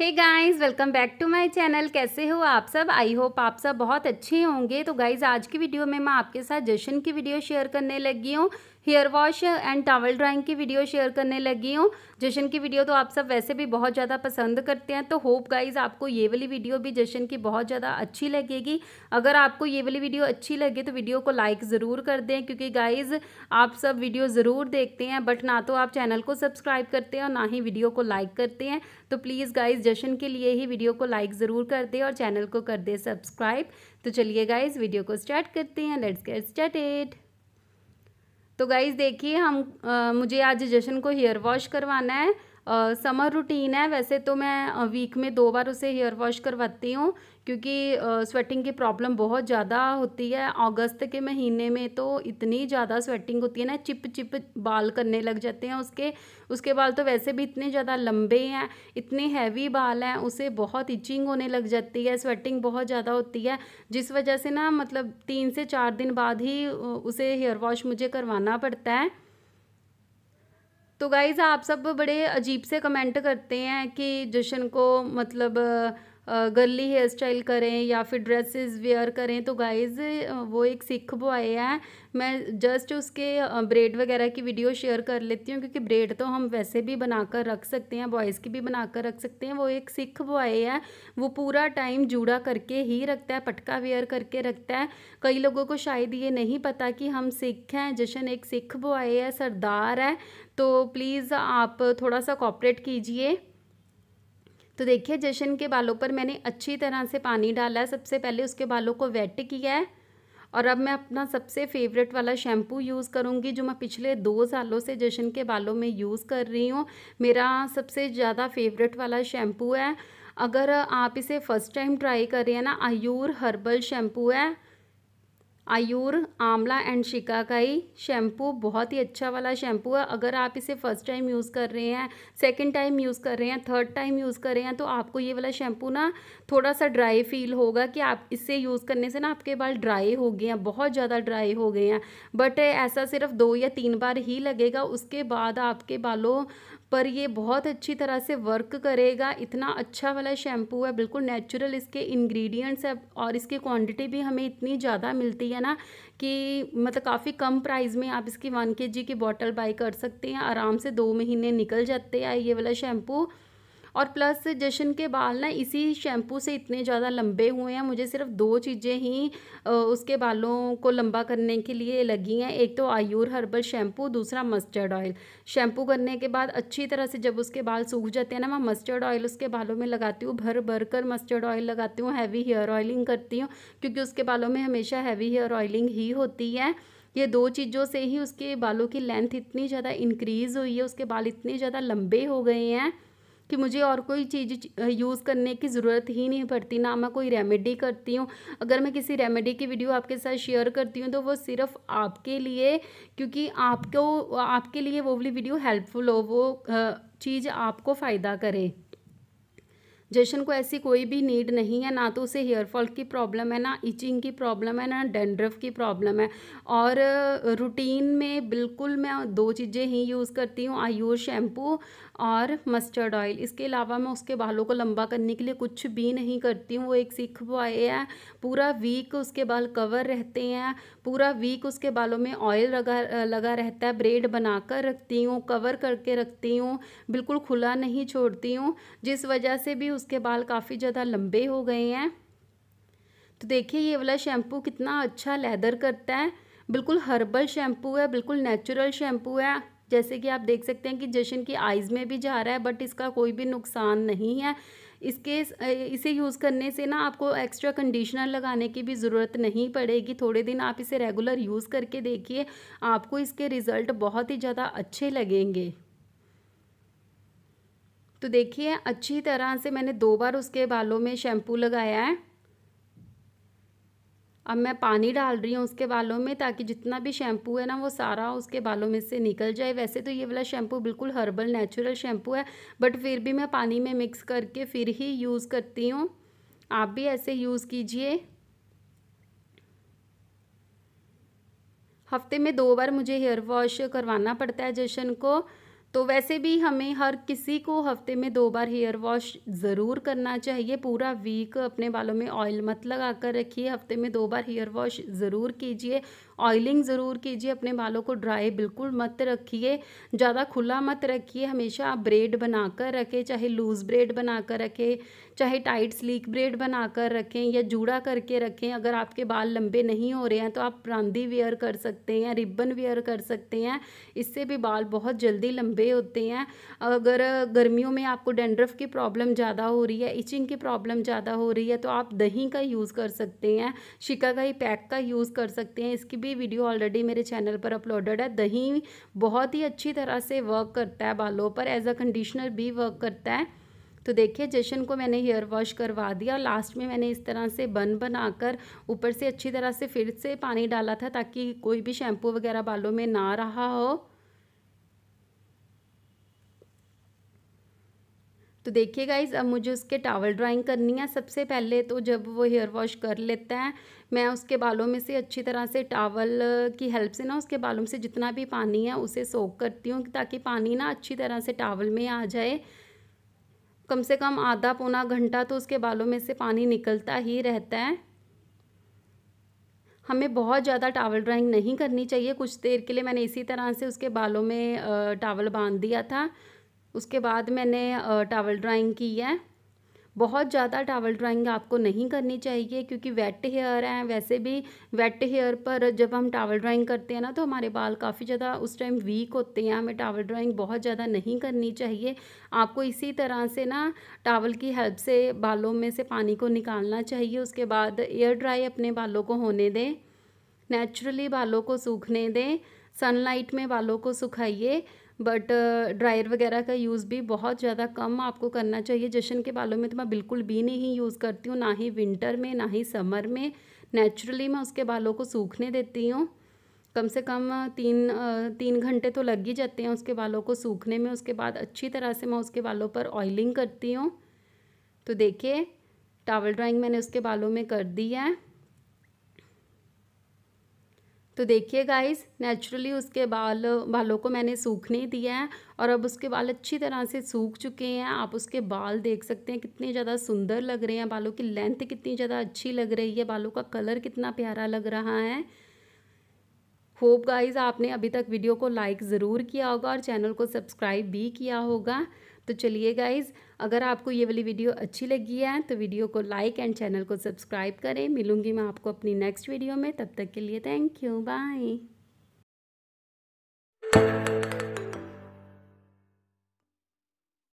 hey guys welcome back to my channel कैसे हो आप सब आई होप आप सब बहुत अच्छे होंगे तो गाइस आज की वीडियो में मैं आपके साथ जशन की वीडियो शेयर करने लगी हूँ hair wash and towel drying की वीडियो शेयर करने लगी हूँ जशन की वीडियो तो आप सब वैसे भी बहुत ज़्यादा पसंद करते हैं तो होप गाइज आपको ये वाली वीडियो भी जशन की बहुत ज़्यादा अच्छी लगेगी अगर आपको ये वाली वीडियो अच्छी लगे तो वीडियो को लाइक ज़रूर कर दें क्योंकि गाइज़ आप सब वीडियो ज़रूर देखते हैं बट ना तो आप चैनल को सब्सक्राइब करते हैं और ना ही वीडियो को लाइक करते हैं तो प्लीज़ गाइज़ जशन के लिए ही वीडियो को लाइक ज़रूर कर दें और चैनल को कर दें सब्सक्राइब तो चलिए गाइज़ वीडियो को स्टार्ट करते हैं लेट्स गेट स्टार्टेड तो गाइज़ देखिए हम आ, मुझे आज जशन को हेयर वॉश करवाना है समर रूटीन है वैसे तो मैं वीक में दो बार उसे हेयर वॉश करवाती हूँ क्योंकि स्वेटिंग की प्रॉब्लम बहुत ज़्यादा होती है अगस्त के महीने में तो इतनी ज़्यादा स्वेटिंग होती है ना चिप चिप बाल करने लग जाते हैं उसके उसके बाल तो वैसे भी इतने ज़्यादा लंबे हैं इतने हैवी बाल हैं उसे बहुत इचिंग होने लग जाती है स्वेटिंग बहुत ज़्यादा होती है जिस वजह से ना मतलब तीन से चार दिन बाद ही उसे हेयर वॉश मुझे करवाना पड़ता है तो गाइज़ आप सब बड़े अजीब से कमेंट करते हैं कि जश्न को मतलब गर्ली हेयर स्टाइल करें या फिर ड्रेसेस वेयर करें तो गाइज़ वो एक सिख बॉय है मैं जस्ट उसके ब्रेड वगैरह की वीडियो शेयर कर लेती हूँ क्योंकि ब्रेड तो हम वैसे भी बनाकर रख सकते हैं बॉयज़ की भी बनाकर रख सकते हैं वो एक सिख बॉय है वो पूरा टाइम जुड़ा करके ही रखता है पटका वेयर करके रखता है कई लोगों को शायद ये नहीं पता कि हम सिख हैं जशन एक सिख बॉय है सरदार है तो प्लीज़ आप थोड़ा सा कॉपरेट कीजिए तो देखिए जशन के बालों पर मैंने अच्छी तरह से पानी डाला है सबसे पहले उसके बालों को वेट किया है और अब मैं अपना सबसे फेवरेट वाला शैम्पू यूज़ करूँगी जो मैं पिछले दो सालों से जशन के बालों में यूज़ कर रही हूँ मेरा सबसे ज़्यादा फेवरेट वाला शैम्पू है अगर आप इसे फ़र्स्ट टाइम ट्राई कर रहे हैं ना आयूर हर्बल शैम्पू है आयूर आंवला एंड शिकाकाई शैम्पू बहुत ही अच्छा वाला शैम्पू है अगर आप इसे फर्स्ट टाइम यूज़ कर रहे हैं सेकंड टाइम यूज़ कर रहे हैं थर्ड टाइम यूज़ कर रहे हैं तो आपको ये वाला शैम्पू ना थोड़ा सा ड्राई फील होगा कि आप इसे यूज़ करने से ना आपके बाल ड्राई हो गए हैं बहुत ज़्यादा ड्राई हो गए हैं बट ऐसा सिर्फ दो या तीन बार ही लगेगा उसके बाद आपके बालों पर ये बहुत अच्छी तरह से वर्क करेगा इतना अच्छा वाला शैम्पू है बिल्कुल नेचुरल इसके इंग्रेडिएंट्स है और इसकी क्वांटिटी भी हमें इतनी ज़्यादा मिलती है ना कि मतलब काफ़ी कम प्राइस में आप इसकी वन के जी की बॉटल बाई कर सकते हैं आराम से दो महीने निकल जाते हैं ये वाला शैम्पू और प्लस जशन के बाल ना इसी शैम्पू से इतने ज़्यादा लंबे हुए हैं मुझे सिर्फ दो चीज़ें ही उसके बालों को लंबा करने के लिए लगी हैं एक तो आयूर हर्बल शैम्पू दूसरा मस्टर्ड ऑयल शैम्पू करने के बाद अच्छी तरह से जब उसके बाल सूख जाते हैं ना मैं मस्टर्ड ऑयल उसके बालों में लगाती हूँ भर भर कर मस्टर्ड ऑयल लगाती हूँ हैवी हेयर ऑयलिंग करती हूँ क्योंकि उसके बालों में हमेशा हैवी हेयर ऑयलिंग ही होती है ये दो चीज़ों से ही उसके बालों की लेंथ इतनी ज़्यादा इंक्रीज़ हुई है उसके बाल इतने ज़्यादा लंबे हो गए हैं कि मुझे और कोई चीज़ यूज़ करने की ज़रूरत ही नहीं पड़ती ना मैं कोई रेमेडी करती हूँ अगर मैं किसी रेमेडी की वीडियो आपके साथ शेयर करती हूँ तो वो सिर्फ आपके लिए क्योंकि आपको आपके लिए वो वाली वीडियो हेल्पफुल हो वो चीज़ आपको फ़ायदा करे जशन को ऐसी कोई भी नीड नहीं है ना तो उसे हेयर फॉल की प्रॉब्लम है ना इचिंग की प्रॉब्लम है ना डेंड्रफ की प्रॉब्लम है और रूटीन में बिल्कुल मैं दो चीज़ें ही यूज़ करती हूँ आयुष शैम्पू और मस्टर्ड ऑयल इसके अलावा मैं उसके बालों को लंबा करने के लिए कुछ भी नहीं करती हूँ वो एक सीख बॉय है पूरा वीक उसके बाल कवर रहते हैं पूरा वीक उसके बालों में ऑयल लगा लगा रहता है ब्रेड बनाकर रखती हूँ कवर करके रखती हूँ बिल्कुल खुला नहीं छोड़ती हूँ जिस वजह से भी उसके बाल काफ़ी ज़्यादा लंबे हो गए हैं तो देखिए ये वाला शैम्पू कितना अच्छा लेदर करता है बिल्कुल हर्बल शैम्पू है बिल्कुल नेचुरल शैम्पू है जैसे कि आप देख सकते हैं कि जशन की आइज़ में भी जा रहा है बट इसका कोई भी नुकसान नहीं है इसके इसे यूज़ करने से ना आपको एक्स्ट्रा कंडीशनर लगाने की भी ज़रूरत नहीं पड़ेगी थोड़े दिन आप इसे रेगुलर यूज़ करके देखिए आपको इसके रिज़ल्ट बहुत ही ज़्यादा अच्छे लगेंगे तो देखिए अच्छी तरह से मैंने दो बार उसके बालों में शैम्पू लगाया है अब मैं पानी डाल रही हूँ उसके बालों में ताकि जितना भी शैम्पू है ना वो सारा उसके बालों में से निकल जाए वैसे तो ये वाला शैम्पू बिल्कुल हर्बल नेचुरल शैम्पू है बट फिर भी मैं पानी में मिक्स करके फिर ही यूज़ करती हूँ आप भी ऐसे यूज़ कीजिए हफ्ते में दो बार मुझे हेयर वॉश करवाना पड़ता है जशन को तो वैसे भी हमें हर किसी को हफ्ते में दो बार हेयर वॉश ज़रूर करना चाहिए पूरा वीक अपने बालों में ऑयल मत लगा कर रखिए हफ्ते में दो बार हेयर वॉश ज़रूर कीजिए ऑयलिंग ज़रूर कीजिए अपने बालों को ड्राई बिल्कुल मत रखिए ज़्यादा खुला मत रखिए हमेशा आप ब्रेड बना कर रखें चाहे लूज़ ब्रेड बना कर रखें चाहे टाइट स्लीक ब्रेड बना कर रखें या जूड़ा करके रखें अगर आपके बाल लंबे नहीं हो रहे हैं तो आप रांदी वेयर कर सकते हैं रिबन वेयर कर सकते हैं इससे भी बाल बहुत जल्दी लंबे बड़े होते हैं अगर गर्मियों में आपको डेंड्रफ की प्रॉब्लम ज़्यादा हो रही है इचिंग की प्रॉब्लम ज़्यादा हो रही है तो आप दही का यूज़ कर सकते हैं ही पैक का यूज़ कर सकते हैं इसकी भी वीडियो ऑलरेडी मेरे चैनल पर अपलोडेड है दही बहुत ही अच्छी तरह से वर्क करता है बालों पर एज अ कंडीशनर भी वर्क करता है तो देखिए जशन को मैंने हेयर वॉश करवा दिया लास्ट में मैंने इस तरह से बन बनाकर ऊपर से अच्छी तरह से फिर से पानी डाला था ताकि कोई भी शैम्पू वगैरह बालों में ना रहा हो तो देखिए गाइज अब मुझे उसके टावल ड्राइंग करनी है सबसे पहले तो जब वो हेयर वॉश कर लेता है मैं उसके बालों में से अच्छी तरह से टावल की हेल्प से ना उसके बालों से जितना भी पानी है उसे सोख करती हूँ ताकि पानी ना अच्छी तरह से टावल में आ जाए कम से कम आधा पौना घंटा तो उसके बालों में से पानी निकलता ही रहता है हमें बहुत ज़्यादा टावल ड्राइंग नहीं करनी चाहिए कुछ देर के लिए मैंने इसी तरह से उसके बालों में टावल बांध दिया था उसके बाद मैंने टावल ड्राइंग की है बहुत ज़्यादा टावल ड्राइंग आपको नहीं करनी चाहिए क्योंकि वेट हेयर हैं वैसे भी वेट हेयर पर जब हम टावल ड्राइंग करते हैं ना तो हमारे बाल काफ़ी ज़्यादा उस टाइम वीक होते हैं हमें टावल ड्राइंग बहुत ज़्यादा नहीं करनी चाहिए आपको इसी तरह से ना टावल की हेल्प से बालों में से पानी को निकालना चाहिए उसके बाद एयर ड्राई अपने बालों को होने दें नेचुरली बालों को सूखने दें सनलाइट में बालों को सुखाइए बट ड्रायर uh, वगैरह का यूज़ भी बहुत ज़्यादा कम आपको करना चाहिए जशन के बालों में तो मैं बिल्कुल भी नहीं यूज़ करती हूँ ना ही विंटर में ना ही समर में नेचुरली मैं उसके बालों को सूखने देती हूँ कम से कम uh, तीन uh, तीन घंटे तो लग ही जाते हैं उसके बालों को सूखने में उसके बाद अच्छी तरह से मैं उसके बालों पर ऑयलिंग करती हूँ तो देखिए टावल ड्राइंग मैंने उसके बालों में कर दी है तो देखिए गाइस नेचुरली उसके बाल बालों को मैंने सूखने दिया है और अब उसके बाल अच्छी तरह से सूख चुके हैं आप उसके बाल देख सकते हैं कितने ज़्यादा सुंदर लग रहे हैं बालों की लेंथ कितनी ज़्यादा अच्छी लग रही है बालों का कलर कितना प्यारा लग रहा है होप गाइस आपने अभी तक वीडियो को लाइक ज़रूर किया होगा और चैनल को सब्सक्राइब भी किया होगा तो चलिए गाइज़ अगर आपको ये वाली वीडियो अच्छी लगी है तो वीडियो को लाइक एंड चैनल को सब्सक्राइब करें मिलूँगी मैं आपको अपनी नेक्स्ट वीडियो में तब तक के लिए थैंक यू बाय